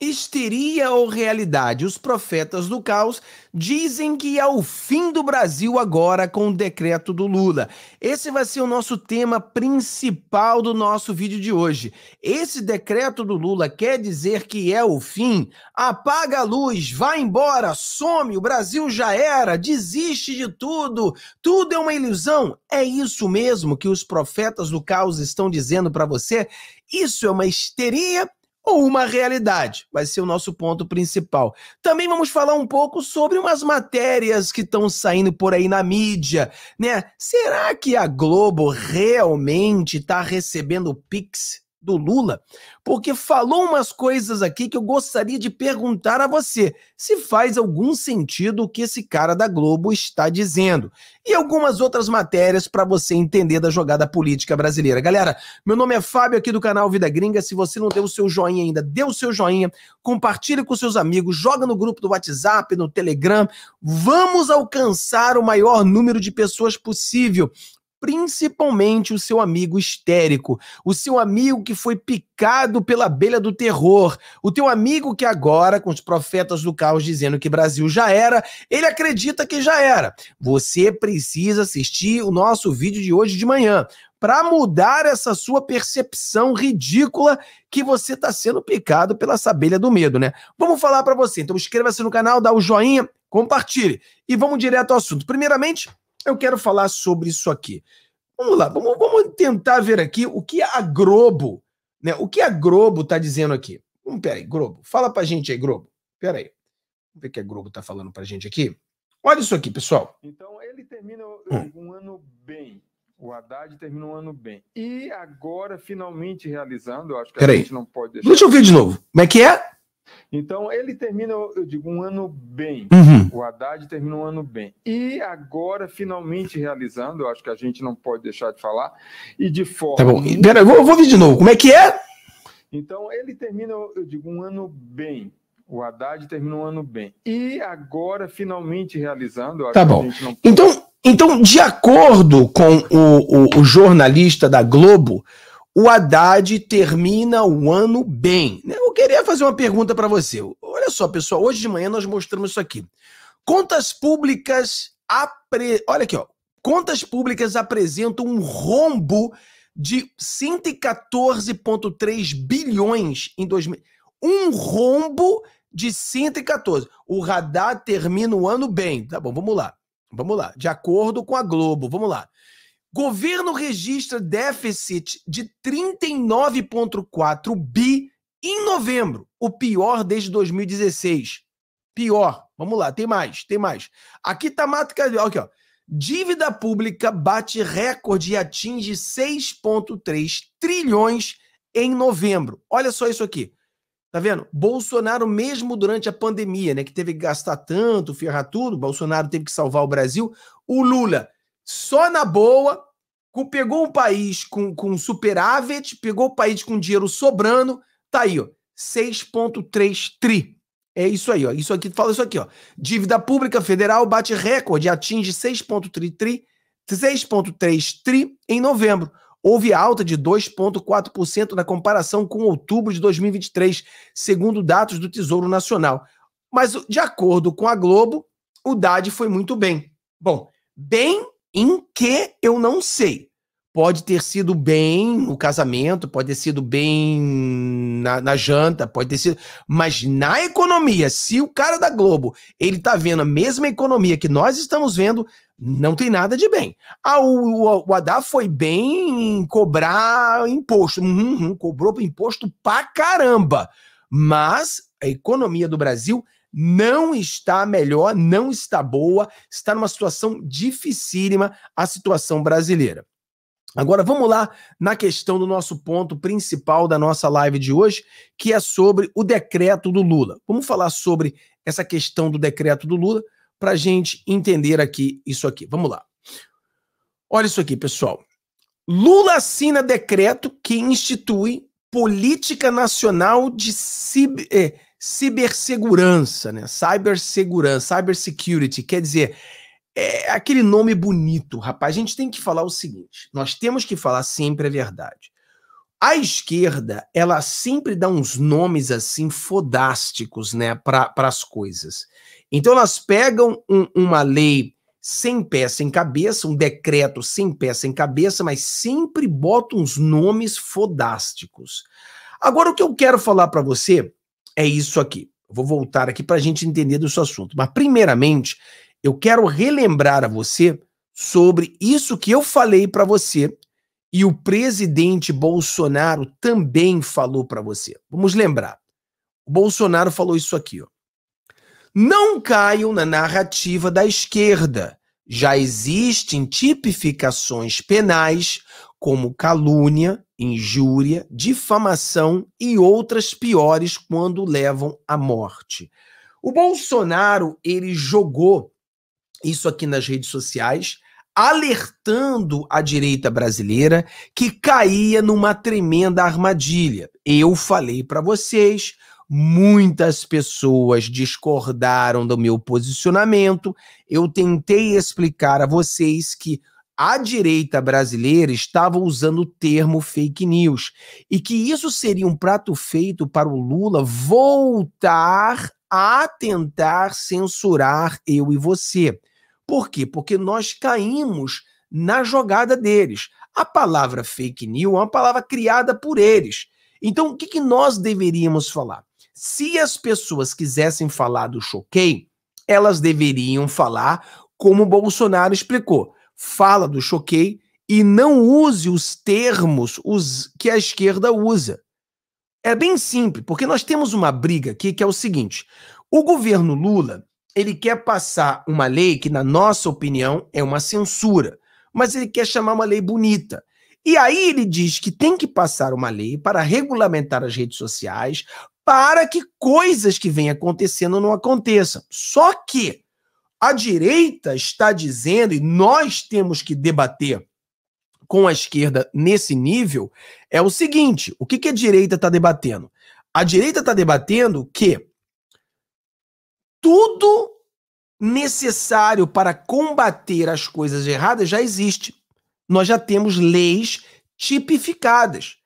Histeria ou realidade? Os profetas do caos dizem que é o fim do Brasil agora com o decreto do Lula. Esse vai ser o nosso tema principal do nosso vídeo de hoje. Esse decreto do Lula quer dizer que é o fim? Apaga a luz, vai embora, some, o Brasil já era, desiste de tudo, tudo é uma ilusão. É isso mesmo que os profetas do caos estão dizendo para você? Isso é uma histeria ou uma realidade. Vai ser o nosso ponto principal. Também vamos falar um pouco sobre umas matérias que estão saindo por aí na mídia, né? Será que a Globo realmente está recebendo Pix? do Lula, porque falou umas coisas aqui que eu gostaria de perguntar a você, se faz algum sentido o que esse cara da Globo está dizendo. E algumas outras matérias para você entender da jogada política brasileira. Galera, meu nome é Fábio aqui do canal Vida Gringa. Se você não deu o seu joinha ainda, dê o seu joinha, compartilhe com seus amigos, joga no grupo do WhatsApp, no Telegram. Vamos alcançar o maior número de pessoas possível principalmente o seu amigo histérico, o seu amigo que foi picado pela abelha do terror, o teu amigo que agora, com os profetas do caos dizendo que Brasil já era, ele acredita que já era. Você precisa assistir o nosso vídeo de hoje de manhã para mudar essa sua percepção ridícula que você está sendo picado pela abelha do medo, né? Vamos falar para você. Então inscreva-se no canal, dá o joinha, compartilhe e vamos direto ao assunto. Primeiramente, eu quero falar sobre isso aqui. Vamos lá, vamos, vamos tentar ver aqui o que a Globo, né? O que a Globo está dizendo aqui. Vamos, hum, peraí, Globo, fala pra gente aí, Globo. Peraí. Vamos ver o que a Globo está falando pra gente aqui. Olha isso aqui, pessoal. Então, ele termina hum. um ano bem. O Haddad termina um ano bem. E agora, finalmente realizando, eu acho que Peraí. a gente não pode deixar. Deixa eu ouvir de novo. Como é que é? Então, ele termina, eu digo, um ano bem. Uhum. O Haddad termina um ano bem. E agora, finalmente realizando, eu acho que a gente não pode deixar de falar, e de forma. Tá bom, pera, eu vou, ver de novo. Como é que é? Então, ele termina, eu digo, um ano bem. O Haddad termina um ano bem. E agora, finalmente realizando. Eu acho tá bom. Que a gente não pode... então, então, de acordo com o, o, o jornalista da Globo o Haddad termina o ano bem. Eu queria fazer uma pergunta para você. Olha só, pessoal, hoje de manhã nós mostramos isso aqui. Contas públicas apre... olha aqui, ó. Contas públicas apresentam um rombo de 114,3 bilhões em 2000. Um rombo de 114. O radar termina o ano bem. Tá bom, vamos lá. Vamos lá. De acordo com a Globo, vamos lá. Governo registra déficit de 39,4 bi em novembro, o pior desde 2016. Pior. Vamos lá, tem mais, tem mais. Aqui tá Mato aqui ó. Dívida pública bate recorde e atinge 6,3 trilhões em novembro. Olha só isso aqui. Tá vendo? Bolsonaro, mesmo durante a pandemia, né, que teve que gastar tanto, ferrar tudo, Bolsonaro teve que salvar o Brasil. O Lula só na boa, pegou o país com, com superávit, pegou o país com dinheiro sobrando, tá aí, ó, 6,3 tri. É isso aí, ó. Isso aqui, fala isso aqui, ó. Dívida pública federal bate recorde, atinge 6,3 tri, 6,3 tri em novembro. Houve alta de 2,4% na comparação com outubro de 2023, segundo dados do Tesouro Nacional. Mas, de acordo com a Globo, o Dade foi muito bem. Bom, bem em que eu não sei. Pode ter sido bem no casamento, pode ter sido bem na, na, janta, pode ter sido. Mas na economia, se o cara da Globo ele tá vendo a mesma economia que nós estamos vendo, não tem nada de bem. Ah, o, o, o Haddad foi bem em cobrar imposto. Uhum, uhum cobrou imposto pra caramba. Mas a economia do Brasil não está melhor, não está boa, está numa situação dificílima a situação brasileira. Agora vamos lá na questão do nosso ponto principal da nossa live de hoje, que é sobre o decreto do Lula. Vamos falar sobre essa questão do decreto do Lula para a gente entender aqui isso aqui. Vamos lá. Olha isso aqui, pessoal. Lula assina decreto que institui política nacional de ciber, eh, cibersegurança, né? Cybersegurança, cybersecurity, quer dizer, é aquele nome bonito, rapaz. A gente tem que falar o seguinte: nós temos que falar sempre a verdade. A esquerda, ela sempre dá uns nomes assim fodásticos, né, para as coisas. Então elas pegam um, uma lei sem peça em cabeça, um decreto sem peça em cabeça, mas sempre botam uns nomes fodásticos. Agora o que eu quero falar para você é isso aqui. Vou voltar aqui para a gente entender do seu assunto. Mas, primeiramente, eu quero relembrar a você sobre isso que eu falei para você e o presidente Bolsonaro também falou para você. Vamos lembrar. O Bolsonaro falou isso aqui, ó. Não caiam na narrativa da esquerda. Já existem tipificações penais como calúnia, injúria, difamação e outras piores quando levam à morte. O Bolsonaro, ele jogou isso aqui nas redes sociais, alertando a direita brasileira que caía numa tremenda armadilha. Eu falei para vocês, muitas pessoas discordaram do meu posicionamento. Eu tentei explicar a vocês que a direita brasileira estava usando o termo fake news e que isso seria um prato feito para o Lula voltar a tentar censurar eu e você. Por quê? Porque nós caímos na jogada deles. A palavra fake news é uma palavra criada por eles. Então, o que, que nós deveríamos falar? Se as pessoas quisessem falar do choquei, elas deveriam falar como Bolsonaro explicou fala do Choquei e não use os termos os que a esquerda usa. É bem simples, porque nós temos uma briga aqui que é o seguinte: o governo Lula ele quer passar uma lei que, na nossa opinião, é uma censura, mas ele quer chamar uma lei bonita. E aí ele diz que tem que passar uma lei para regulamentar as redes sociais para que coisas que vêm acontecendo não aconteçam. Só que a direita está dizendo, e nós temos que debater com a esquerda nesse nível, é o seguinte: o que, que a direita está debatendo? A direita está debatendo que tudo necessário para combater as coisas erradas já existe. Nós já temos leis tipificadas.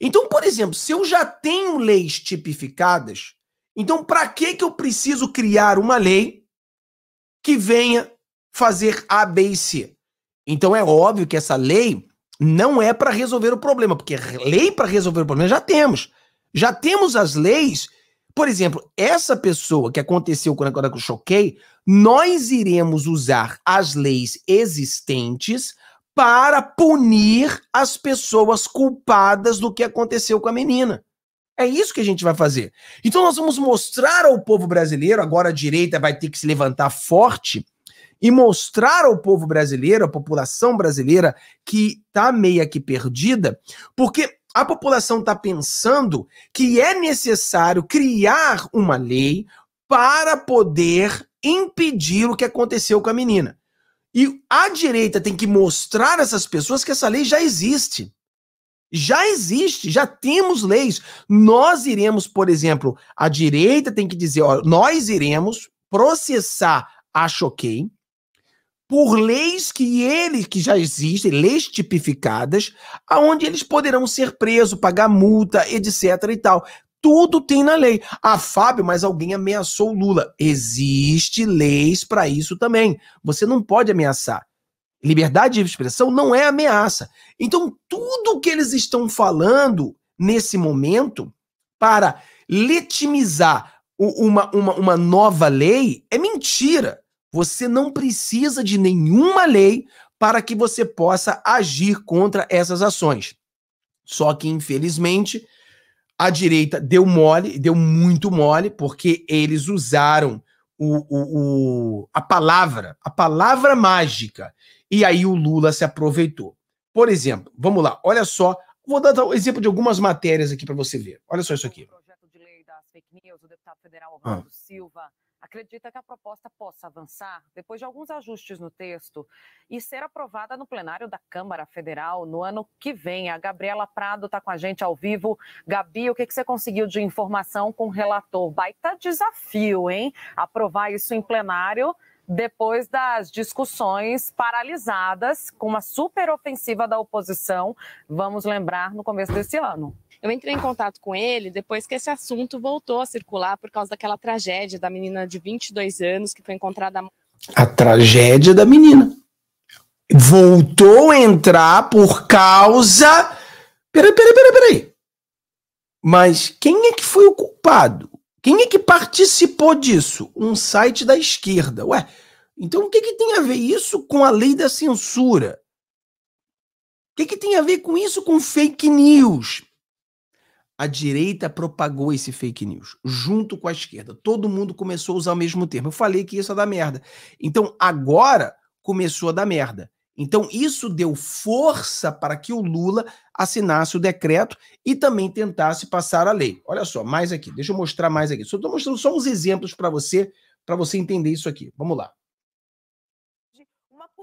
Então, por exemplo, se eu já tenho leis tipificadas, então para que que eu preciso criar uma lei que venha fazer A, B e C. Então é óbvio que essa lei não é para resolver o problema, porque lei para resolver o problema já temos. Já temos as leis. Por exemplo, essa pessoa que aconteceu quando, o eu choquei, nós iremos usar as leis existentes para punir as pessoas culpadas do que aconteceu com a menina. É isso que a gente vai fazer. Então nós vamos mostrar ao povo brasileiro, agora a direita vai ter que se levantar forte e mostrar ao povo brasileiro, à população brasileira que tá meio que perdida, porque a população está pensando que é necessário criar uma lei para poder impedir o que aconteceu com a menina. E a direita tem que mostrar a essas pessoas que essa lei já existe. Já existe, já temos leis. Nós iremos, por exemplo, a direita tem que dizer, ó, nós iremos processar a Choquei por leis que eles que já existem, leis tipificadas, aonde eles poderão ser presos, pagar multa, etc e tal. Tudo tem na lei. Ah, Fábio, mas alguém ameaçou o Lula. Existe leis para isso também. Você não pode ameaçar. Liberdade de expressão não é ameaça. Então, tudo que eles estão falando nesse momento para legitimizar uma, uma, uma nova lei é mentira. Você não precisa de nenhuma lei para que você possa agir contra essas ações. Só que, infelizmente, a direita deu mole, deu muito mole, porque eles usaram o, o, o, a palavra, a palavra mágica e aí o Lula se aproveitou. Por exemplo, vamos lá, olha só, vou dar o um exemplo de algumas matérias aqui para você ver. Olha só isso aqui. O projeto de lei das fake news, o deputado federal ah. Orlando ah. Silva acredita que a proposta possa avançar depois de alguns ajustes no texto e ser aprovada no plenário da Câmara Federal no ano que vem. A Gabriela Prado está com a gente ao vivo. Gabi, o que, que você conseguiu de informação com o relator? Baita desafio, hein? Aprovar isso em plenário depois das discussões paralisadas com uma superofensiva da oposição, vamos lembrar, no começo desse ano. Eu entrei em contato com ele depois que esse assunto voltou a circular por causa daquela tragédia da menina de 22 anos que foi encontrada. A tragédia da menina. Voltou a entrar por causa. Peraí, peraí, peraí, peraí. Mas quem é que foi o culpado? Quem é que participou disso? Um site da esquerda. Ué, então o que, que tem a ver isso com a lei da censura? O que, que tem a ver com isso com fake news? A direita propagou esse fake news junto com a esquerda. Todo mundo começou a usar o mesmo termo. Eu falei que isso ia é dar merda. Então agora começou a dar merda. Então, isso deu força para que o Lula assinasse o decreto e também tentasse passar a lei. Olha só, mais aqui, deixa eu mostrar mais aqui. Só estou mostrando só uns exemplos para você, para você entender isso aqui. Vamos lá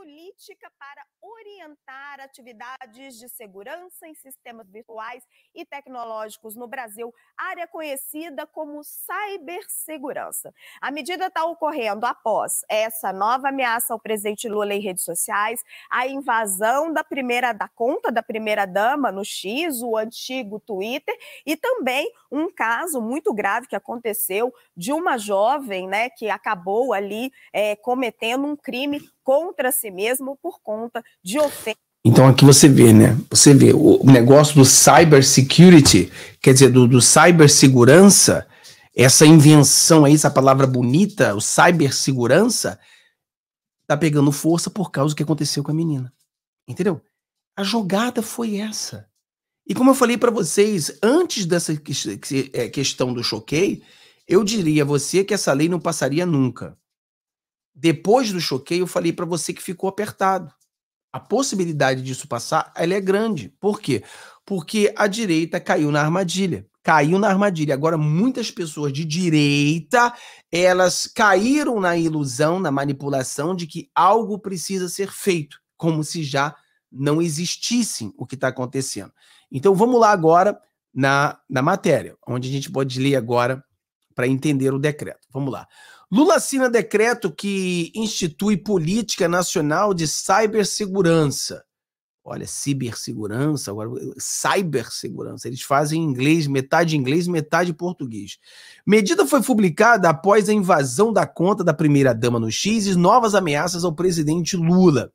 política para orientar atividades de segurança em sistemas virtuais e tecnológicos no Brasil, área conhecida como cibersegurança. A medida está ocorrendo após essa nova ameaça ao presidente Lula em redes sociais, a invasão da primeira da conta da primeira dama no X, o antigo Twitter, e também um caso muito grave que aconteceu de uma jovem, né, que acabou ali é, cometendo um crime contra si mesmo por conta de ofensas. Então aqui você vê, né? Você vê o negócio do cybersecurity, quer dizer, do, do segurança. essa invenção aí, essa palavra bonita, o segurança, tá pegando força por causa do que aconteceu com a menina. Entendeu? A jogada foi essa. E como eu falei para vocês, antes dessa é, questão do choquei, eu diria a você que essa lei não passaria nunca. Depois do choque, eu falei para você que ficou apertado. A possibilidade disso passar, ela é grande. Por quê? Porque a direita caiu na armadilha. Caiu na armadilha. Agora, muitas pessoas de direita, elas caíram na ilusão, na manipulação de que algo precisa ser feito, como se já não existissem o que está acontecendo. Então, vamos lá agora na, na matéria, onde a gente pode ler agora para entender o decreto. Vamos lá. Lula assina decreto que institui política nacional de cibersegurança. Olha, cibersegurança, agora cibersegurança. Eles fazem em inglês, metade inglês, metade português. Medida foi publicada após a invasão da conta da primeira-dama no X e novas ameaças ao presidente Lula.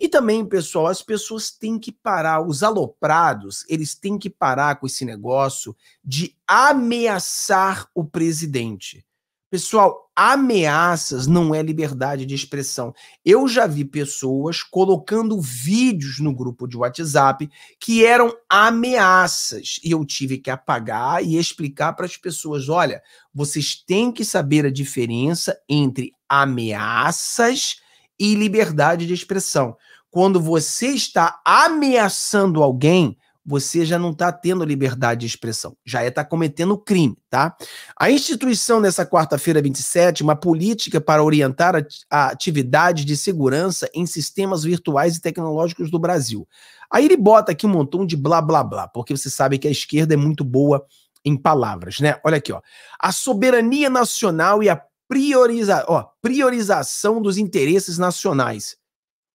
E também, pessoal, as pessoas têm que parar, os aloprados, eles têm que parar com esse negócio de ameaçar o presidente. Pessoal, ameaças não é liberdade de expressão. Eu já vi pessoas colocando vídeos no grupo de WhatsApp que eram ameaças e eu tive que apagar e explicar para as pessoas: olha, vocês têm que saber a diferença entre ameaças e liberdade de expressão. Quando você está ameaçando alguém, você já não está tendo liberdade de expressão, já está é cometendo crime, tá? A instituição nessa quarta-feira 27, uma política para orientar a, a atividade de segurança em sistemas virtuais e tecnológicos do Brasil. Aí ele bota aqui um montão de blá blá blá, porque você sabe que a esquerda é muito boa em palavras, né? Olha aqui, ó. A soberania nacional e a prioriza, ó, priorização dos interesses nacionais.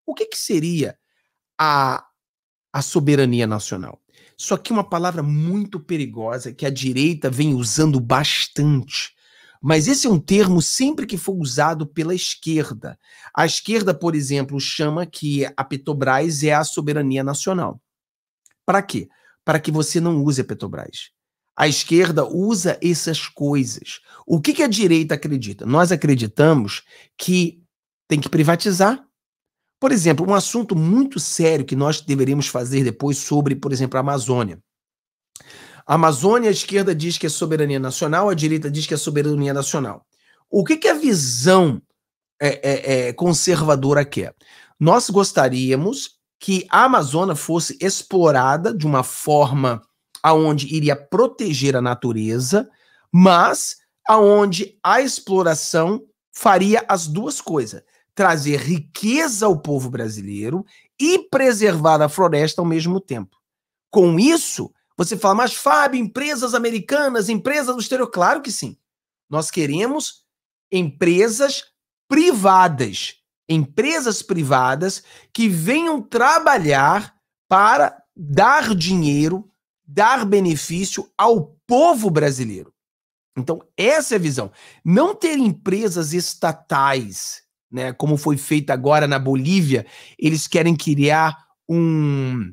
O que, que seria a, a soberania nacional? Só que uma palavra muito perigosa que a direita vem usando bastante. Mas esse é um termo sempre que for usado pela esquerda. A esquerda, por exemplo, chama que a Petrobras é a soberania nacional. Para quê? Para que você não use a Petrobras. A esquerda usa essas coisas. O que, que a direita acredita? Nós acreditamos que tem que privatizar por exemplo, um assunto muito sério que nós deveríamos fazer depois sobre, por exemplo, a Amazônia. A Amazônia, a esquerda diz que é soberania nacional, a direita diz que é soberania nacional. O que, que a visão é, é, é conservadora quer? Nós gostaríamos que a Amazônia fosse explorada de uma forma aonde iria proteger a natureza, mas aonde a exploração faria as duas coisas trazer riqueza ao povo brasileiro e preservar a floresta ao mesmo tempo. Com isso, você fala, mas Fábio, empresas americanas, empresas do exterior. Claro que sim. Nós queremos empresas privadas. Empresas privadas que venham trabalhar para dar dinheiro, dar benefício ao povo brasileiro. Então, essa é a visão. Não ter empresas estatais né, como foi feito agora na Bolívia, eles querem criar um.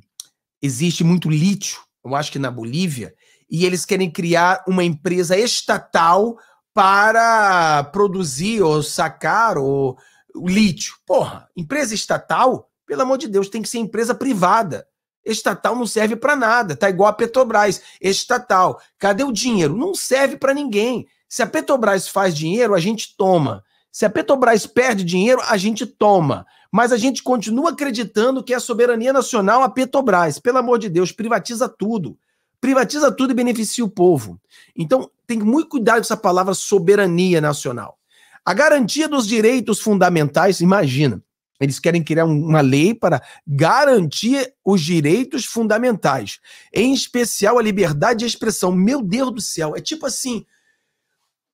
Existe muito lítio, eu acho que na Bolívia, e eles querem criar uma empresa estatal para produzir ou sacar ou lítio. Porra, empresa estatal, pelo amor de Deus, tem que ser empresa privada. Estatal não serve para nada, tá igual a Petrobras, estatal. Cadê o dinheiro? Não serve para ninguém. Se a Petrobras faz dinheiro, a gente toma. Se a Petrobras perde dinheiro, a gente toma. Mas a gente continua acreditando que é soberania nacional a Petrobras. Pelo amor de Deus, privatiza tudo. Privatiza tudo e beneficia o povo. Então, tem muito cuidado com essa palavra soberania nacional. A garantia dos direitos fundamentais, imagina, eles querem criar uma lei para garantir os direitos fundamentais, em especial a liberdade de expressão. Meu Deus do céu, é tipo assim,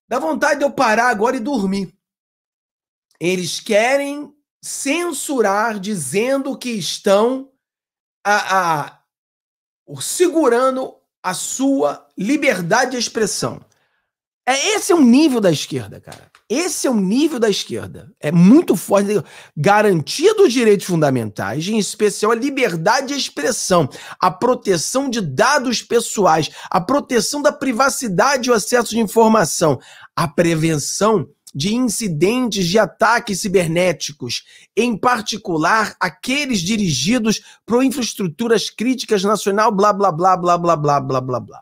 dá vontade de eu parar agora e dormir. Eles querem censurar dizendo que estão a, a, segurando a sua liberdade de expressão. É, esse é o nível da esquerda, cara. Esse é o nível da esquerda. É muito forte. Garantia dos direitos fundamentais, em especial a liberdade de expressão, a proteção de dados pessoais, a proteção da privacidade e o acesso de informação, a prevenção de incidentes de ataques cibernéticos, em particular aqueles dirigidos para infraestruturas críticas nacional, blá, blá, blá, blá, blá, blá, blá, blá, blá.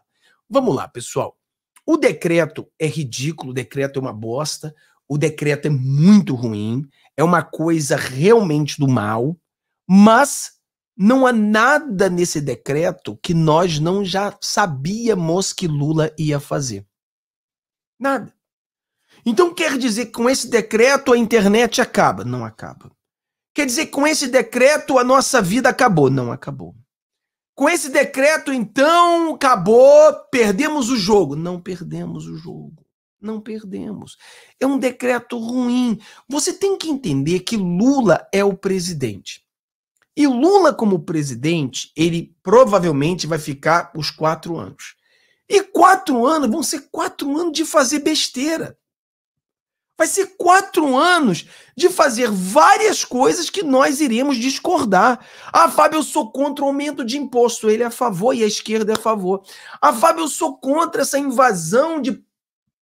Vamos lá, pessoal. O decreto é ridículo, o decreto é uma bosta, o decreto é muito ruim, é uma coisa realmente do mal, mas não há nada nesse decreto que nós não já sabíamos que Lula ia fazer. Nada. Então quer dizer que com esse decreto a internet acaba? Não acaba. Quer dizer que com esse decreto a nossa vida acabou? Não acabou. Com esse decreto, então, acabou, perdemos o jogo. Não perdemos o jogo. Não perdemos. É um decreto ruim. Você tem que entender que Lula é o presidente. E Lula, como presidente, ele provavelmente vai ficar os quatro anos. E quatro anos vão ser quatro anos de fazer besteira. Vai ser quatro anos de fazer várias coisas que nós iremos discordar. Ah, Fábio, eu sou contra o aumento de imposto. Ele é a favor e a esquerda é a favor. Ah, Fábio, eu sou contra essa invasão de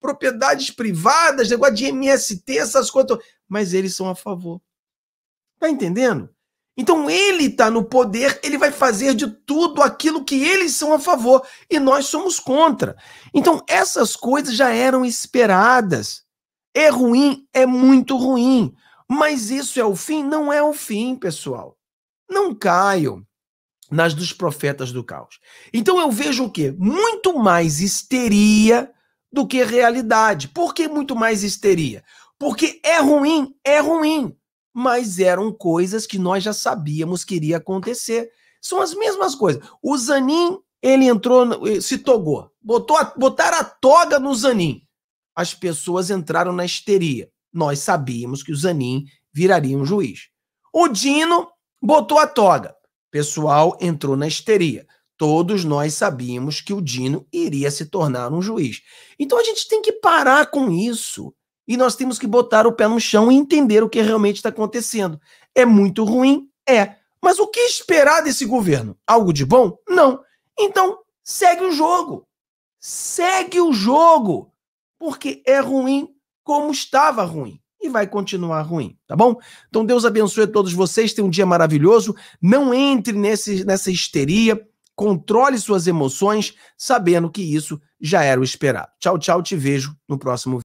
propriedades privadas, negócio de MST, essas coisas. Mas eles são a favor. Tá entendendo? Então ele está no poder, ele vai fazer de tudo aquilo que eles são a favor e nós somos contra. Então essas coisas já eram esperadas. É ruim, é muito ruim. Mas isso é o fim? Não é o fim, pessoal. Não caiam nas dos profetas do caos. Então eu vejo o quê? Muito mais histeria do que realidade. Por que muito mais histeria? Porque é ruim, é ruim. Mas eram coisas que nós já sabíamos que iria acontecer. São as mesmas coisas. O Zanin, ele entrou, eh, se togou. Botou a, botaram a toga no Zanin as pessoas entraram na histeria. Nós sabíamos que o Zanin viraria um juiz. O Dino botou a toga. Pessoal entrou na histeria. Todos nós sabíamos que o Dino iria se tornar um juiz. Então a gente tem que parar com isso. E nós temos que botar o pé no chão e entender o que realmente está acontecendo. É muito ruim? É. Mas o que esperar desse governo? Algo de bom? Não. Então, segue o jogo. Segue o jogo porque é ruim como estava ruim e vai continuar ruim, tá bom? Então Deus abençoe a todos vocês, tenha um dia maravilhoso, não entre nesse, nessa histeria, controle suas emoções, sabendo que isso já era o esperado. Tchau, tchau, te vejo no próximo vídeo.